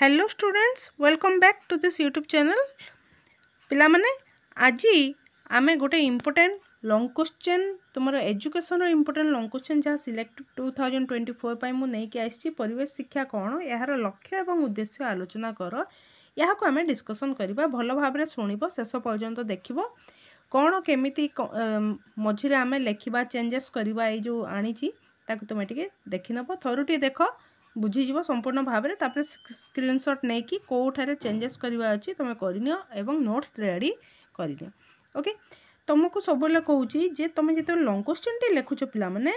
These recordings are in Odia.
hello students welcome back to this YouTube channel ପିଲାମାନେ ଆଜି ଆମେ ଗୋଟେ ଇମ୍ପୋର୍ଟାଣ୍ଟ ଲଙ୍ଗ୍ କୋଶ୍ଚେନ୍ ତୁମର ଏଜୁକେସନ୍ର ଇମ୍ପୋର୍ଟାଣ୍ଟ ଲଙ୍ଗ୍ କୋଶ୍ଚେନ୍ ଯାହା select two thousand twenty four ପାଇଁ ମୁଁ ନେଇକି ଆସିଛି ପରିବେଶ ଶିକ୍ଷା କ'ଣ ଏହାର ଲକ୍ଷ୍ୟ ଏବଂ ଉଦ୍ଦେଶ୍ୟ ଆଲୋଚନା କର ଏହାକୁ ଆମେ ଡିସ୍କସନ୍ କରିବା ଭଲ ଭାବରେ ଶୁଣିବ ଶେଷ ପର୍ଯ୍ୟନ୍ତ ଦେଖିବ କ'ଣ କେମିତି ମଝିରେ ଆମେ ଲେଖିବା ଚେଞ୍ଜେସ୍ କରିବା ଏଇ ଯେଉଁ ଆଣିଛି ତାକୁ ତୁମେ ଟିକେ ଦେଖିନେବ ଥରୁଟିଏ ଦେଖ বুঝিযিব সম্পূর্ণ ভাবে তাপরে স্ক্রিনশট নেইকি কোঠারে চেঞ্জেস করা অছি তুমি করিনিও এবং নোটস রেডি করিনিও ওকে তোমাকে সবুলে কৌছি যে তুমি যেত লং কোশ্চেনটি লেখুছ পিলামানে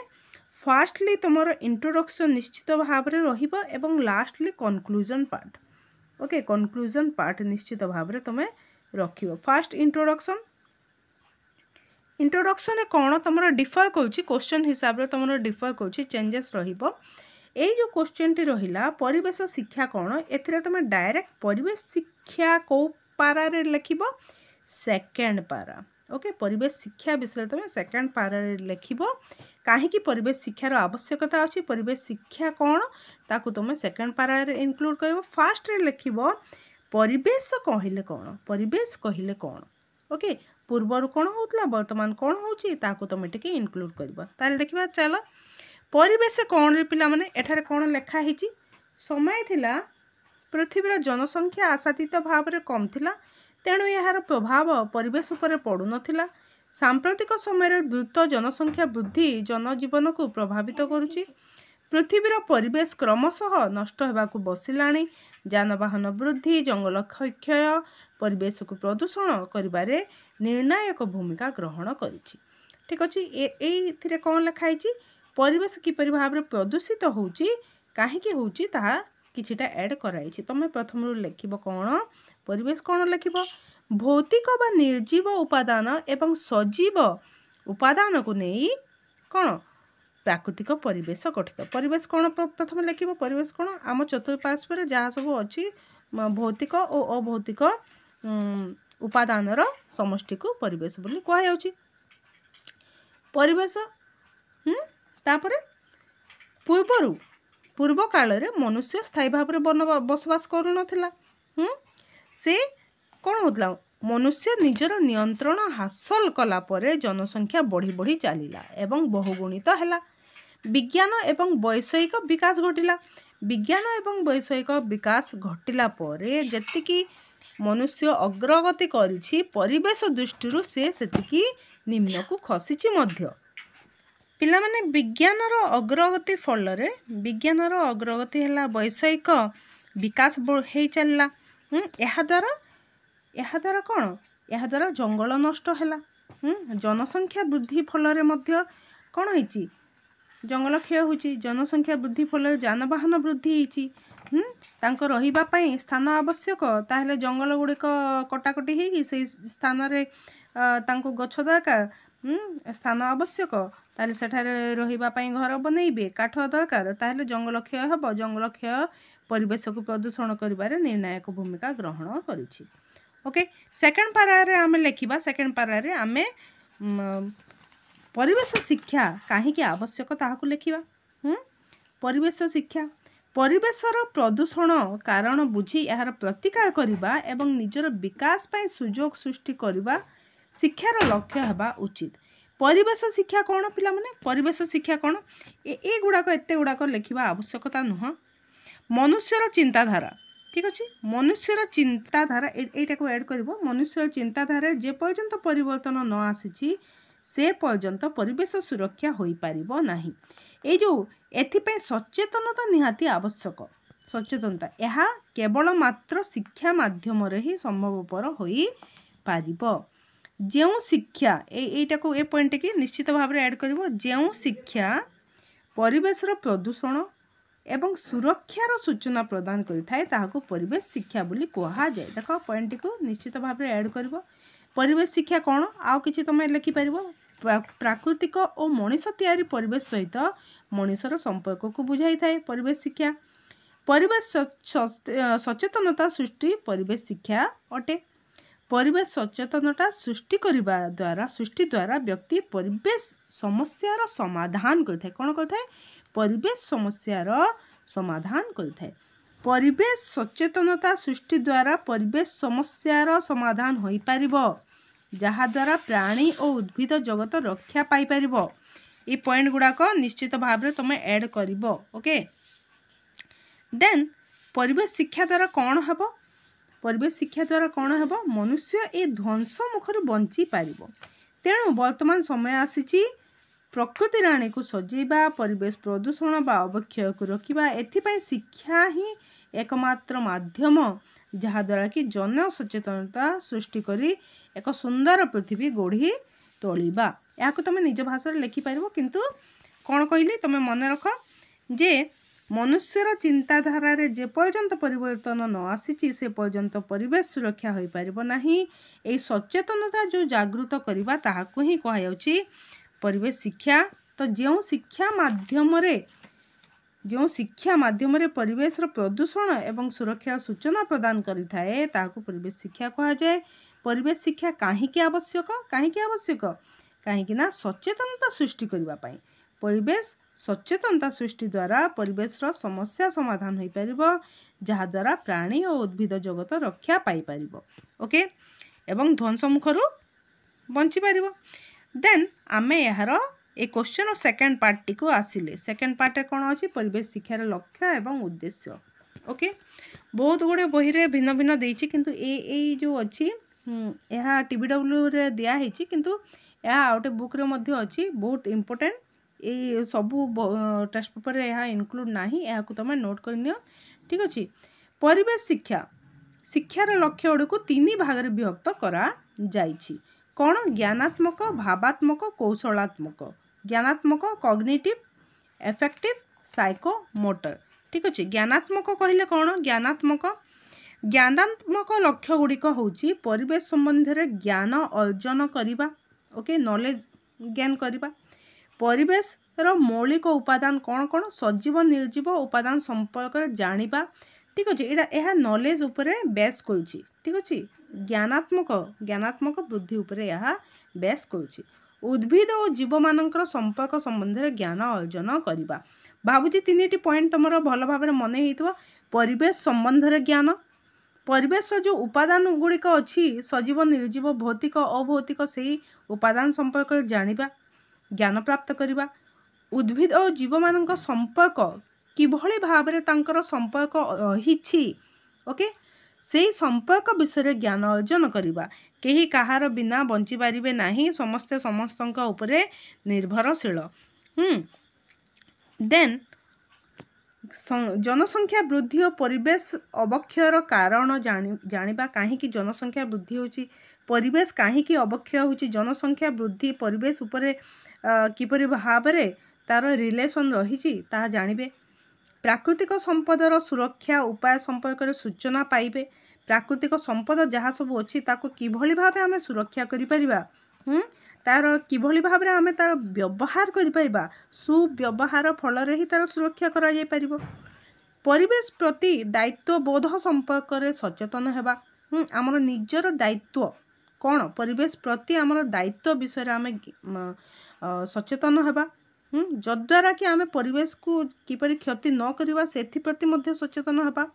ফার্স্টলি তোমার ইন্ট্রোডকশন নিশ্চিত ভাবে রহব এবং lastly conclusion part okay conclusion part নিশ্চিত ভাবে তুমি রখিব ফার্স্ট ইন্ট্রোডকশন ইন্ট্রোডকশন কোণ তোমার ডিফর করছি কোশ্চেন হিসাবে তোমার ডিফর করছি চেঞ্জেস রহব এই ଯେଉଁ କୋଶ୍ଚିନ୍ଟି ରହିଲା ପରିବେଶ ଶିକ୍ଷା କ'ଣ ଏଥିରେ ତୁମେ ଡାଇରେକ୍ଟ ପରିବେଶ ଶିକ୍ଷା କେଉଁ ପାରାରେ ଲେଖିବ ସେକେଣ୍ଡ ପାରା ଓକେ ପରିବେଶ ଶିକ୍ଷା ବିଷୟରେ ତୁମେ ସେକେଣ୍ଡ ପାରାରେ ଲେଖିବ କାହିଁକି ପରିବେଶ ଶିକ୍ଷାର ଆବଶ୍ୟକତା ଅଛି ପରିବେଶ ଶିକ୍ଷା କ'ଣ ତାକୁ ତୁମେ ସେକେଣ୍ଡ ପାରାରେ ଇନକ୍ଲୁଡ଼ କରିବ ଫାଷ୍ଟରେ ଲେଖିବ ପରିବେଶ କହିଲେ କ'ଣ ପରିବେଶ କହିଲେ କ'ଣ ଓକେ ପୂର୍ବରୁ କ'ଣ ହେଉଥିଲା ବର୍ତ୍ତମାନ କ'ଣ ହେଉଛି ତାହାକୁ ତୁମେ ଟିକେ ଇନକ୍ଲୁଡ଼ କରିବ ତାହେଲେ ଦେଖିବା ଚାଲ ପରିବେଶ କଣରେ ପିଲାମାନେ ଏଠାରେ କ'ଣ ଲେଖା ହେଇଛି ସମୟ ଥିଲା ପୃଥିବୀର ଜନସଂଖ୍ୟା ଆଶାତୀତ ଭାବରେ କମ୍ ଥିଲା ତେଣୁ ଏହାର ପ୍ରଭାବ ପରିବେଶ ଉପରେ ପଡ଼ୁନଥିଲା ସାମ୍ପ୍ରତିକ ସମୟରେ ଦ୍ରୁତ ଜନସଂଖ୍ୟା ବୃଦ୍ଧି ଜନଜୀବନକୁ ପ୍ରଭାବିତ କରୁଛି ପୃଥିବୀର ପରିବେଶ କ୍ରମଶଃ ନଷ୍ଟ ହେବାକୁ ବସିଲାଣି ଯାନବାହନ ବୃଦ୍ଧି ଜଙ୍ଗଲ କ୍ଷୟକ୍ଷୟ ପରିବେଶକୁ ପ୍ରଦୂଷଣ କରିବାରେ ନିର୍ଣ୍ଣାୟକ ଭୂମିକା ଗ୍ରହଣ କରିଛି ଠିକ୍ ଅଛି ଏଇଥିରେ କ'ଣ ଲେଖା ହେଇଛି পরিবেশ কিপর ভাবে প্রদূষিত হচ্ছে কাহিকি হচ্ছে তাহা কিছুটা এড କରାଯାଇଛି তুমি প্রথমর লেখিব কোণ পরিবেশ কোণ লেখিব ভৌতিক বা নির্জীব উপাদান এবং সজীব উপাদানকু নেই কোণ ପ୍ରାକୃତିକ ପରିବେଶ ଗଠିତ ପରିବେଶ କ'ଣ ପ୍ରଥମେ ଲେଖିବ ପରିବେଶ କ'ଣ ଆମ ଚତୁଃପାର୍ଶ୍ୱରେ ଯାହା ସବୁ ଅଛି ଭୌତିକ ଓ ଅଭୌତିକ ଉପାଦାନର ସମଷ୍ଟିକୁ ପରିବେଶ ବୋଲି କୁହାଯାଉଛି ପରିବେଶ ତାପରେ ପୂର୍ବରୁ ପୂର୍ବ କାଳରେ ମନୁଷ୍ୟ ସ୍ଥାୟୀ ଭାବରେ ବନ ବସବାସ କରୁନଥିଲା ସେ କ'ଣ ହେଉଥିଲା ମନୁଷ୍ୟ ନିଜର ନିୟନ୍ତ୍ରଣ ହାସଲ କଲା ପରେ ଜନସଂଖ୍ୟା ବଢ଼ି ବଢ଼ି ଚାଲିଲା ଏବଂ ବହୁଗୁଣିତ ହେଲା ବିଜ୍ଞାନ ଏବଂ ବୈଷୟିକ ବିକାଶ ଘଟିଲା ବିଜ୍ଞାନ ଏବଂ ବୈଷୟିକ ବିକାଶ ଘଟିଲା ପରେ ଯେତିକି ମନୁଷ୍ୟ ଅଗ୍ରଗତି କରିଛି ପରିବେଶ ଦୃଷ୍ଟିରୁ ସେ ସେତିକି ନିମ୍ନକୁ ଖସିଛି ମଧ୍ୟ ପିଲାମାନେ ବିଜ୍ଞାନର ଅଗ୍ରଗତି ଫଳରେ ବିଜ୍ଞାନର ଅଗ୍ରଗତି ହେଲା ବୈଷୟିକ ବିକାଶ ଚାଲିଲା ଏହାଦ୍ୱାରା ଏହାଦ୍ୱାରା କ'ଣ ଏହାଦ୍ୱାରା ଜଙ୍ଗଲ ନଷ୍ଟ ହେଲା ଜନସଂଖ୍ୟା ବୃଦ୍ଧି ଫଳରେ ମଧ୍ୟ କ'ଣ ହେଇଛି ଜଙ୍ଗଲ କ୍ଷୟ ହେଉଛି ଜନସଂଖ୍ୟା ବୃଦ୍ଧି ଫଳରେ ଯାନବାହନ ବୃଦ୍ଧି ହେଇଛି ତାଙ୍କ ରହିବା ପାଇଁ ସ୍ଥାନ ଆବଶ୍ୟକ ତାହେଲେ ଜଙ୍ଗଲ ଗୁଡ଼ିକ କଟାକଟି ହେଇକି ସେଇ ସ୍ଥାନରେ ତାଙ୍କୁ ଗଛ ଦରକାର ସ୍ଥାନ ଆବଶ୍ୟକ তাহলে সেଠାରେ ରହିବା ପାଇଁ ଘର ବନେଇବେ କାଠ ଦରକାର ତାହେଲେ ଜଙ୍ଗଲ କ୍ଷୟ ହେବ ଜଙ୍ଗଲ କ୍ଷୟ ପରିବେଶକୁ ପ୍ରଦୂଷଣ କରିବାରେ ନିର୍ଣ୍ଣାୟକ ଭୂମିକା ଗ୍ରହଣ କରିଛି ଓକେ ସେକେଣ୍ଡ ପାରାରେ ଆମେ ଲେଖିବା ସେକେଣ୍ଡ ପାରାରେ ଆମେ ପରିବେଶ ଶିକ୍ଷା କାହିଁକି ଆବଶ୍ୟକ ତାହାକୁ ଲେଖିବା ପରିବେଶ ଶିକ୍ଷା ପରିବେଶର ପ୍ରଦୂଷଣ କାରଣ ବୁଝି ଏହାର ପ୍ରତିକାର କରିବା ଏବଂ ନିଜର ବିକାଶ ପାଇଁ ସୁଯୋଗ ସୃଷ୍ଟି କରିବା ଶିକ୍ଷାର ଲକ୍ଷ୍ୟ ହେବା ଉଚିତ ପରିବେଶ ଶିକ୍ଷା କ'ଣ ପିଲାମାନେ ପରିବେଶ ଶିକ୍ଷା କ'ଣ ଏଗୁଡ଼ାକ ଏତେ ଗୁଡ଼ାକ ଲେଖିବା ଆବଶ୍ୟକତା ନୁହଁ ମନୁଷ୍ୟର ଚିନ୍ତାଧାରା ଠିକ୍ ଅଛି ମନୁଷ୍ୟର ଚିନ୍ତାଧାରା ଏଇଟାକୁ ଆଡ଼୍ କରିବ ମନୁଷ୍ୟର ଚିନ୍ତାଧାରାରେ ଯେପର୍ଯ୍ୟନ୍ତ ପରିବର୍ତ୍ତନ ନ ଆସିଛି ସେ ପର୍ଯ୍ୟନ୍ତ ପରିବେଶ ସୁରକ୍ଷା ହୋଇପାରିବ ନାହିଁ ଏଇ ଯେଉଁ ଏଥିପାଇଁ ସଚେତନତା ନିହାତି ଆବଶ୍ୟକ ସଚେତନତା ଏହା କେବଳ ମାତ୍ର ଶିକ୍ଷା ମାଧ୍ୟମରେ ହିଁ ସମ୍ଭବପର ହୋଇପାରିବ ଯେଉଁ ଶିକ୍ଷା ଏଇ ଏଇଟାକୁ ଏ ପଏଣ୍ଟଟିକି ନିଶ୍ଚିତ ଭାବରେ ଆଡ଼୍ କରିବ ଯେଉଁ ଶିକ୍ଷା ପରିବେଶର ପ୍ରଦୂଷଣ ଏବଂ ସୁରକ୍ଷାର ସୂଚନା ପ୍ରଦାନ କରିଥାଏ ତାହାକୁ ପରିବେଶ ଶିକ୍ଷା ବୋଲି କୁହାଯାଏ ଦେଖ ପଏଣ୍ଟଟିକୁ ନିଶ୍ଚିତ ଭାବରେ ଆଡ଼୍ କରିବ ପରିବେଶ ଶିକ୍ଷା କ'ଣ ଆଉ କିଛି ତୁମେ ଲେଖିପାରିବ ପ୍ରାକୃତିକ ଓ ମଣିଷ ତିଆରି ପରିବେଶ ସହିତ ମଣିଷର ସମ୍ପର୍କକୁ ବୁଝାଇଥାଏ ପରିବେଶ ଶିକ୍ଷା ପରିବେଶ ସଚେତନତା ସୃଷ୍ଟି ପରିବେଶ ଶିକ୍ଷା ଅଟେ ପରିବେଶ ସଚେତନତା ସୃଷ୍ଟି କରିବା ଦ୍ୱାରା ସୃଷ୍ଟି ଦ୍ୱାରା ବ୍ୟକ୍ତି ପରିବେଶ ସମସ୍ୟାର ସମାଧାନ କରିଥାଏ କ'ଣ କରିଥାଏ ପରିବେଶ ସମସ୍ୟାର ସମାଧାନ କରିଥାଏ ପରିବେଶ ସଚେତନତା ସୃଷ୍ଟି ଦ୍ୱାରା ପରିବେଶ ସମସ୍ୟାର ସମାଧାନ ହୋଇପାରିବ ଯାହାଦ୍ୱାରା ପ୍ରାଣୀ ଓ ଉଦ୍ଭିଦ ଜଗତ ରକ୍ଷା ପାଇପାରିବ ଏ ପଏଣ୍ଟ ଗୁଡ଼ାକ ନିଶ୍ଚିତ ଭାବରେ ତୁମେ ଆଡ଼୍ କରିବ ଓକେ ଦେନ୍ ପରିବେଶ ଶିକ୍ଷା ଦ୍ୱାରା କ'ଣ ହେବ ପରିବେଶ ଶିକ୍ଷା ଦ୍ୱାରା କ'ଣ ହେବ ମନୁଷ୍ୟ ଏ ଧ୍ୱଂସ ମୁଖରୁ ବଞ୍ଚିପାରିବ ତେଣୁ ବର୍ତ୍ତମାନ ସମୟ ଆସିଛି ପ୍ରକୃତି ରାଣୀକୁ ସଜେଇବା ପରିବେଶ ପ୍ରଦୂଷଣ ବା ଅବକ୍ଷୟକୁ ରୋକିବା ଏଥିପାଇଁ ଶିକ୍ଷା ହିଁ ଏକମାତ୍ର ମାଧ୍ୟମ ଯାହାଦ୍ୱାରା କି ଜନସଚେତନତା ସୃଷ୍ଟି କରି ଏକ ସୁନ୍ଦର ପୃଥିବୀ ଗଢ଼ି ତୋଳିବା ଏହାକୁ ତୁମେ ନିଜ ଭାଷାରେ ଲେଖିପାରିବ କିନ୍ତୁ କ'ଣ କହିଲି ତୁମେ ମନେ ରଖ ଯେ ମନୁଷ୍ୟର ଚିନ୍ତାଧାରାରେ ଯେପର୍ଯ୍ୟନ୍ତ ପରିବର୍ତ୍ତନ ନ ଆସିଛି ସେ ପର୍ଯ୍ୟନ୍ତ ପରିବେଶ ସୁରକ୍ଷା ହୋଇପାରିବ ନାହିଁ ଏହି ସଚେତନତା ଯେଉଁ ଜାଗୃତ କରିବା ତାହାକୁ ହିଁ କୁହାଯାଉଛି ପରିବେଶ ଶିକ୍ଷା ତ ଯେଉଁ ଶିକ୍ଷା ମାଧ୍ୟମରେ ଯେଉଁ ଶିକ୍ଷା ମାଧ୍ୟମରେ ପରିବେଶର ପ୍ରଦୂଷଣ ଏବଂ ସୁରକ୍ଷା ସୂଚନା ପ୍ରଦାନ କରିଥାଏ ତାହାକୁ ପରିବେଶ ଶିକ୍ଷା କୁହାଯାଏ ପରିବେଶ ଶିକ୍ଷା କାହିଁକି ଆବଶ୍ୟକ କାହିଁକି ଆବଶ୍ୟକ କାହିଁକିନା ସଚେତନତା ସୃଷ୍ଟି କରିବା ପାଇଁ ପରିବେଶ ସଚେତନତା ସୃଷ୍ଟି ଦ୍ୱାରା ପରିବେଶର ସମସ୍ୟା ସମାଧାନ ହୋଇପାରିବ ଯାହାଦ୍ୱାରା ପ୍ରାଣୀ ଓ ଉଦ୍ଭିଦ ଜଗତ ରକ୍ଷା ପାଇପାରିବ ଓକେ ଏବଂ ଧ୍ୱଂସମୁଖରୁ ବଞ୍ଚିପାରିବ ଦେନ୍ ଆମେ ଏହାର ଏ କ୍ୱେଶ୍ଚନ୍ ସେକେଣ୍ଡ ପାର୍ଟଟିକୁ ଆସିଲେ ସେକେଣ୍ଡ ପାର୍ଟରେ କ'ଣ ଅଛି ପରିବେଶ ଶିକ୍ଷାର ଲକ୍ଷ୍ୟ ଏବଂ ଉଦ୍ଦେଶ୍ୟ ଓକେ ବହୁତ ଗୁଡ଼ିଏ ବହିରେ ଭିନ୍ନ ଭିନ୍ନ ଦେଇଛି କିନ୍ତୁ ଏ ଏଇ ଯେଉଁ ଅଛି ଏହା ଟିଭିଡବ୍ଲ୍ୟୁରେ ଦିଆହେଇଛି କିନ୍ତୁ ଏହା ଆଉ ଗୋଟେ ବୁକ୍ରେ ମଧ୍ୟ ଅଛି ବହୁତ ଇମ୍ପୋର୍ଟାଣ୍ଟ এই সবু ଟେକ୍ସଟ ପେପରରେ ଏହା ଇନକ୍ଲୁଡ଼ ନାହିଁ ଏହାକୁ ତୁମେ ନୋଟ୍ କରିନିଅ ଠିକ୍ ଅଛି ପରିବେଶ ଶିକ୍ଷା ଶିକ୍ଷାର ଲକ୍ଷ୍ୟ ଗୁଡ଼ିକୁ ତିନି ଭାଗରେ ବିଭକ୍ତ କରାଯାଇଛି କ'ଣ ଜ୍ଞାନାତ୍ମକ ଭାବାତ୍ମକ କୌଶଳାତ୍ମକ ଜ୍ଞାନାତ୍ମକ କଗ୍ନେଟିଭ୍ ଏଫେକ୍ଟିଭ୍ ସାଇକୋ ମୋଟର ଠିକ୍ ଅଛି ଜ୍ଞାନାତ୍ମକ କହିଲେ କ'ଣ ଜ୍ଞାନାତ୍ମକ ଜ୍ଞାନାତ୍ମକ ଲକ୍ଷ୍ୟ ଗୁଡ଼ିକ ହେଉଛି ପରିବେଶ ସମ୍ବନ୍ଧରେ ଜ୍ଞାନ ଅର୍ଜନ କରିବା ଓକେ ନଲେଜ ଗେନ୍ କରିବା ପରିବେଶର ମୌଳିକ ଉପାଦାନ କ'ଣ କ'ଣ ସଜୀବ ନିର୍ଜୀବ ଉପାଦାନ ସମ୍ପର୍କରେ ଜାଣିବା ଠିକ୍ ଅଛି ଏଇଟା ଏହା ନଲେଜ୍ ଉପରେ ବେସ୍ କରୁଛି ଠିକ୍ ଅଛି ଜ୍ଞାନାତ୍ମକ ଜ୍ଞାନାତ୍ମକ ବୃଦ୍ଧି ଉପରେ ଏହା ବେସ୍ କରୁଛି ଉଦ୍ଭିଦ ଓ ଜୀବମାନଙ୍କର ସମ୍ପର୍କ ସମ୍ବନ୍ଧରେ ଜ୍ଞାନ ଅର୍ଜନ କରିବା ଭାବୁଛି ତିନିଟି ପଏଣ୍ଟ ତୁମର ଭଲ ଭାବରେ ମନେ ହେଇଥିବ ପରିବେଶ ସମ୍ବନ୍ଧରେ ଜ୍ଞାନ ପରିବେଶର ଯେଉଁ ଉପାଦାନ ଗୁଡ଼ିକ ଅଛି ସଜୀବ ନିର୍ଜୀବ ଭୌତିକ ଅଭୌତିକ ସେହି ଉପାଦାନ ସମ୍ପର୍କରେ ଜାଣିବା ଜ୍ଞାନ ପ୍ରାପ୍ତ କରିବା ଉଦ୍ଭିଦ ଓ ଜୀବମାନଙ୍କ ସମ୍ପର୍କ କିଭଳି ଭାବରେ ତାଙ୍କର ସମ୍ପର୍କ ରହିଛି ଓକେ ସେଇ ସମ୍ପର୍କ ବିଷୟରେ ଜ୍ଞାନ ଅର୍ଜନ କରିବା କେହି କାହାର ବିନା ବଞ୍ଚିପାରିବେ ନାହିଁ ସମସ୍ତେ ସମସ୍ତଙ୍କ ଉପରେ ନିର୍ଭରଶୀଳ ଦେନ୍ ଜନସଂଖ୍ୟା ବୃଦ୍ଧି ଓ ପରିବେଶ ଅବକ୍ଷୟର କାରଣ ଜାଣିବା କାହିଁକି ଜନସଂଖ୍ୟା ବୃଦ୍ଧି ହେଉଛି ପରିବେଶ କାହିଁକି ଅବକ୍ଷୟ ହେଉଛି ଜନସଂଖ୍ୟା ବୃଦ୍ଧି ପରିବେଶ ଉପରେ କିପରି ଭାବରେ ତା'ର ରିଲେସନ୍ ରହିଛି ତାହା ଜାଣିବେ ପ୍ରାକୃତିକ ସମ୍ପଦର ସୁରକ୍ଷା ଉପାୟ ସମ୍ପର୍କରେ ସୂଚନା ପାଇବେ ପ୍ରାକୃତିକ ସମ୍ପଦ ଯାହା ସବୁ ଅଛି ତାକୁ କିଭଳି ଭାବେ ଆମେ ସୁରକ୍ଷା କରିପାରିବା ତା'ର କିଭଳି ଭାବରେ ଆମେ ତା'ର ବ୍ୟବହାର କରିପାରିବା ସୁବ୍ୟବହାର ଫଳରେ ହିଁ ତା'ର ସୁରକ୍ଷା କରାଯାଇପାରିବ ପରିବେଶ ପ୍ରତି ଦାୟିତ୍ୱବୋଧ ସମ୍ପର୍କରେ ସଚେତନ ହେବା ଆମର ନିଜର ଦାୟିତ୍ୱ କ'ଣ ପରିବେଶ ପ୍ରତି ଆମର ଦାୟିତ୍ୱ ବିଷୟରେ ଆମେ ସଚେତନ ହେବା ଯଦ୍ୱାରା କି ଆମେ ପରିବେଶକୁ କିପରି କ୍ଷତି ନ କରିବା ସେଥିପ୍ରତି ମଧ୍ୟ ସଚେତନ ହେବା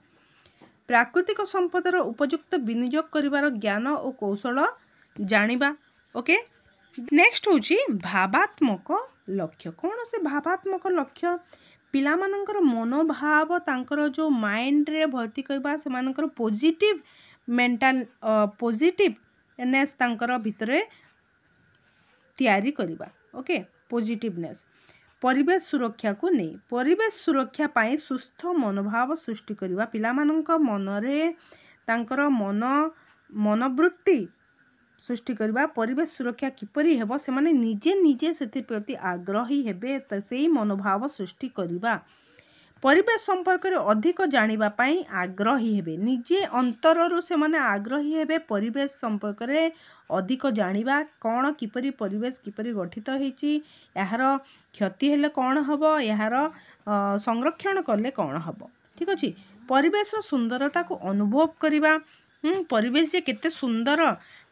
ପ୍ରାକୃତିକ ସମ୍ପଦର ଉପଯୁକ୍ତ ବିନିଯୋଗ କରିବାର ଜ୍ଞାନ ଓ କୌଶଳ ଜାଣିବା ଓକେ ନେକ୍ସଟ ହେଉଛି ଭାବାତ୍ମକ ଲକ୍ଷ୍ୟ କୌଣସି ଭାବାତ୍ମକ ଲକ୍ଷ୍ୟ ପିଲାମାନଙ୍କର ମନୋଭାବ ତାଙ୍କର ଯେଉଁ ମାଇଣ୍ଡରେ ଭର୍ତ୍ତି କରିବା ସେମାନଙ୍କର ପୋଜିଟିଭ୍ ମେଣ୍ଟାଲ ପୋଜିଟିଭନେସ୍ ତାଙ୍କର ଭିତରେ ତିଆରି କରିବା ଓକେ ପଜିଟିଭନେସ୍ ପରିବେଶ ସୁରକ୍ଷାକୁ ନେଇ ପରିବେଶ ସୁରକ୍ଷା ପାଇଁ ସୁସ୍ଥ ମନୋଭାବ ସୃଷ୍ଟି କରିବା ପିଲାମାନଙ୍କ ମନରେ ତାଙ୍କର ମନ ମନବୃତ୍ତି ସୃଷ୍ଟି କରିବା ପରିବେଶ ସୁରକ୍ଷା କିପରି ହେବ ସେମାନେ ନିଜେ ନିଜେ ସେଥିପ୍ରତି ଆଗ୍ରହୀ ହେବେ ସେଇ ମନୋଭାବ ସୃଷ୍ଟି କରିବା ପରିବେଶ ସମ୍ପର୍କରେ ଅଧିକ ଜାଣିବା ପାଇଁ ଆଗ୍ରହୀ ହେବେ ନିଜେ ଅନ୍ତରରୁ ସେମାନେ ଆଗ୍ରହୀ ହେବେ ପରିବେଶ ସମ୍ପର୍କରେ ଅଧିକ ଜାଣିବା କ'ଣ କିପରି ପରିବେଶ କିପରି ଗଠିତ ହେଇଛି ଏହାର କ୍ଷତି ହେଲେ କ'ଣ ହେବ ଏହାର ସଂରକ୍ଷଣ କଲେ କ'ଣ ହେବ ଠିକ୍ ଅଛି ପରିବେଶ ସୁନ୍ଦରତାକୁ ଅନୁଭବ କରିବା ପରିବେଶ ଯେ କେତେ ସୁନ୍ଦର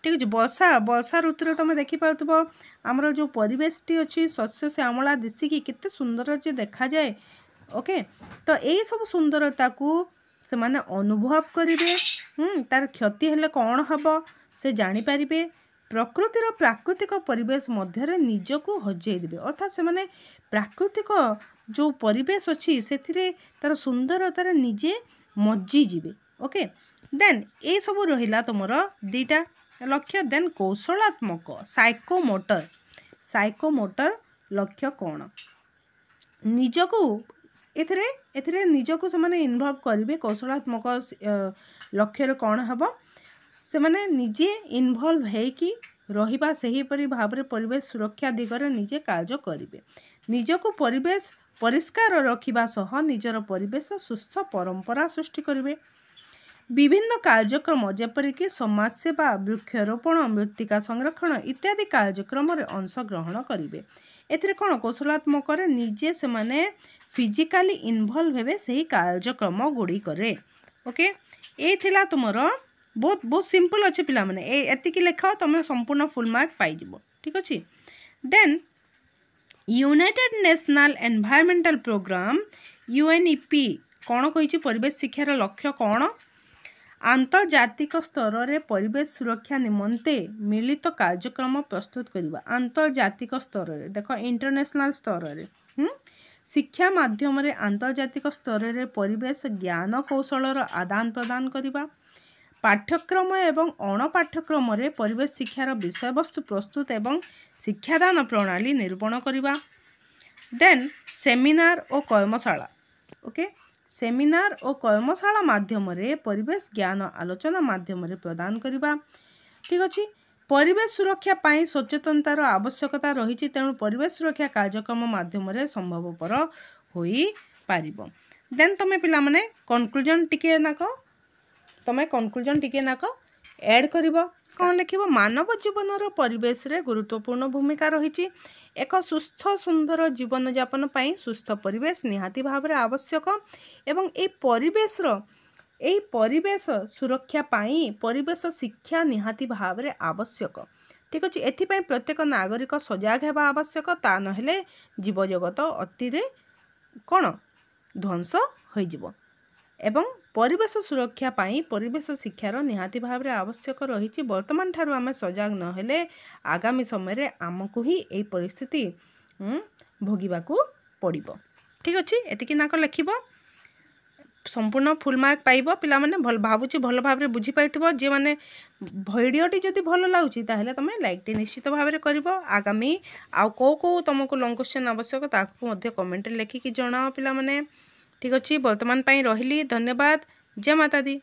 ଠିକ୍ ଅଛି ବର୍ଷା ବର୍ଷା ଋତୁରେ ତୁମେ ଦେଖିପାରୁଥିବ ଆମର ଯେଉଁ ପରିବେଶଟି ଅଛି ଶସ୍ୟ ଶ୍ୟାମଳା ଦିଶିକି କେତେ ସୁନ୍ଦର ଯେ ଦେଖାଯାଏ ଓକେ ତ ଏଇସବୁ ସୁନ୍ଦରତାକୁ ସେମାନେ ଅନୁଭବ କରିବେ ତା'ର କ୍ଷତି ହେଲେ କ'ଣ ହେବ ସେ ଜାଣିପାରିବେ ପ୍ରକୃତିର ପ୍ରାକୃତିକ ପରିବେଶ ମଧ୍ୟରେ ନିଜକୁ ହଜେଇ ଦେବେ ଅର୍ଥାତ୍ ସେମାନେ ପ୍ରାକୃତିକ ଯେଉଁ ପରିବେଶ ଅଛି ସେଥିରେ ତା'ର ସୁନ୍ଦରତାରେ ନିଜେ ମଜିଯିବେ ଓକେ ଦେନ୍ ଏସବୁ ରହିଲା ତୁମର ଦୁଇଟା ଲକ୍ଷ୍ୟ ଦେନ୍ କୌଶଳାତ୍ମକ ସାଇକୋମୋଟର ସାଇକୋମୋଟର ଲକ୍ଷ୍ୟ କ'ଣ ନିଜକୁ ଏଥିରେ ଏଥିରେ ନିଜକୁ ସେମାନେ ଇନଭଲ୍ଭ କରିବେ କୌଶଳାତ୍ମକ ଲକ୍ଷ୍ୟରେ କ'ଣ ହେବ ସେମାନେ ନିଜେ ଇନଭଲ୍ଭ ହୋଇକି ରହିବା ସେହିପରି ଭାବରେ ପରିବେଶ ସୁରକ୍ଷା ଦିଗରେ ନିଜେ କାର୍ଯ୍ୟ କରିବେ ନିଜକୁ ପରିବେଶ ପରିଷ୍କାର ରଖିବା ସହ ନିଜର ପରିବେଶ ସୁସ୍ଥ ପରମ୍ପରା ସୃଷ୍ଟି କରିବେ ବିଭିନ୍ନ କାର୍ଯ୍ୟକ୍ରମ ଯେପରିକି ସମାଜସେବା ବୃକ୍ଷରୋପଣ ମୃତ୍ତିକା ସଂରକ୍ଷଣ ଇତ୍ୟାଦି କାର୍ଯ୍ୟକ୍ରମରେ ଅଂଶଗ୍ରହଣ କରିବେ ଏଥିରେ କ'ଣ କୌଶଳାତ୍ମକରେ ନିଜେ ସେମାନେ ଫିଜିକାଲି ଇନଭଲ୍ଭ ହେବେ ସେହି କାର୍ଯ୍ୟକ୍ରମ ଗୁଡ଼ିକରେ ଓକେ ଏଇ ଥିଲା ତୁମର ବହୁତ ବହୁତ ସିମ୍ପଲ୍ ଅଛି ପିଲାମାନେ ଏ ଏତିକି ଲେଖ ତୁମେ ସମ୍ପୂର୍ଣ୍ଣ ଫୁଲ୍ ମାର୍କ ପାଇଯିବ ଠିକ୍ ଅଛି then United National Environmental Programme UNEP କ'ଣ କହିଛି ପରିବେଶ ଶିକ୍ଷାର ଲକ୍ଷ୍ୟ କ'ଣ ଆନ୍ତର୍ଜାତିକ ସ୍ତରରେ ପରିବେଶ ସୁରକ୍ଷା ନିମନ୍ତେ ମିଳିତ କାର୍ଯ୍ୟକ୍ରମ ପ୍ରସ୍ତୁତ କରିବା ଆନ୍ତର୍ଜାତିକ ସ୍ତରରେ ଦେଖ ଇଣ୍ଟରନ୍ୟାସନାଲ୍ ସ୍ତରରେ ଶିକ୍ଷା ମାଧ୍ୟମରେ ଆନ୍ତର୍ଜାତିକ ସ୍ତରରେ ପରିବେଶ ଜ୍ଞାନ କୌଶଳର ଆଦାନ ପ୍ରଦାନ କରିବା ପାଠ୍ୟକ୍ରମ ଏବଂ ଅଣ ପାଠ୍ୟକ୍ରମରେ ପରିବେଶ ଶିକ୍ଷାର ବିଷୟବସ୍ତୁ ପ୍ରସ୍ତୁତ ଏବଂ ଶିକ୍ଷାଦାନ ପ୍ରଣାଳୀ ନିରୂପଣ କରିବା ଦେନ୍ ସେମିନାର ଓ କର୍ମଶାଳା ଓକେ ସେମିନାର ଓ କର୍ମଶାଳା ମାଧ୍ୟମରେ ପରିବେଶ ଜ୍ଞାନ ଆଲୋଚନା ମାଧ୍ୟମରେ ପ୍ରଦାନ କରିବା ଠିକ୍ ଅଛି ପରିବେଶ ସୁରକ୍ଷା ପାଇଁ ସଚେତନତାର ଆବଶ୍ୟକତା ରହିଛି ତେଣୁ ପରିବେଶ ସୁରକ୍ଷା କାର୍ଯ୍ୟକ୍ରମ ମାଧ୍ୟମରେ ସମ୍ଭବପର ହୋଇପାରିବ ଦେନ୍ ତୁମେ ପିଲାମାନେ କନକ୍ଲୁଜନ୍ ଟିକିଏ ନାକ ତୁମେ କନକ୍ଲୁଜନ୍ ଟିକିଏ ନାକ ଏଡ଼୍ କରିବ କ'ଣ ଲେଖିବ ମାନବ ଜୀବନର ପରିବେଶରେ ଗୁରୁତ୍ୱପୂର୍ଣ୍ଣ ଭୂମିକା ରହିଛି ଏକ ସୁସ୍ଥ ସୁନ୍ଦର ଜୀବନଯାପନ ପାଇଁ ସୁସ୍ଥ ପରିବେଶ ନିହାତି ଭାବରେ ଆବଶ୍ୟକ ଏବଂ ଏହି ପରିବେଶର ଏହି ପରିବେଶ ସୁରକ୍ଷା ପାଇଁ ପରିବେଶ ଶିକ୍ଷା ନିହାତି ଭାବରେ ଆବଶ୍ୟକ ଠିକ ଅଛି ଏଥିପାଇଁ ପ୍ରତ୍ୟେକ ନାଗରିକ ସଜାଗ ହେବା ଆବଶ୍ୟକ ତା ନହେଲେ ଜୀବଜଗତ ଅତିରେ କ'ଣ ଧ୍ୱଂସ ହୋଇଯିବ ଏବଂ ପରିବେଶ ସୁରକ୍ଷା ପାଇଁ ପରିବେଶ ଶିକ୍ଷାର ନିହାତି ଭାବରେ ଆବଶ୍ୟକ ରହିଛି ବର୍ତ୍ତମାନ ଠାରୁ ଆମେ ସଜାଗ ନହେଲେ ଆଗାମୀ ସମୟରେ ଆମକୁ ହିଁ ଏହି ପରିସ୍ଥିତି ଭୋଗିବାକୁ ପଡ଼ିବ ଠିକ ଅଛି ଏତିକି ନାକ ଲେଖିବ সম্পূর্ণ ফুল মার্ক পাইব পিলামানে ভাল ভাবুছি ভাল ভাবে বুঝিপাইথিব যে ভিডিওটি যদি ভাল লাগুଛି তাহলে তুমি লাইকটি নিশ্চিত ভাবে করব আগামী আউ কেউ কেউ তোমাকে লং কোশ্চেন আবশ্যক তাকে মধ্যে কমেন্টে লেখিকি জনাও পিলামানে ঠিক আছে বর্তমান পাই রহলি ধন্যবাদ জয় মাতা দি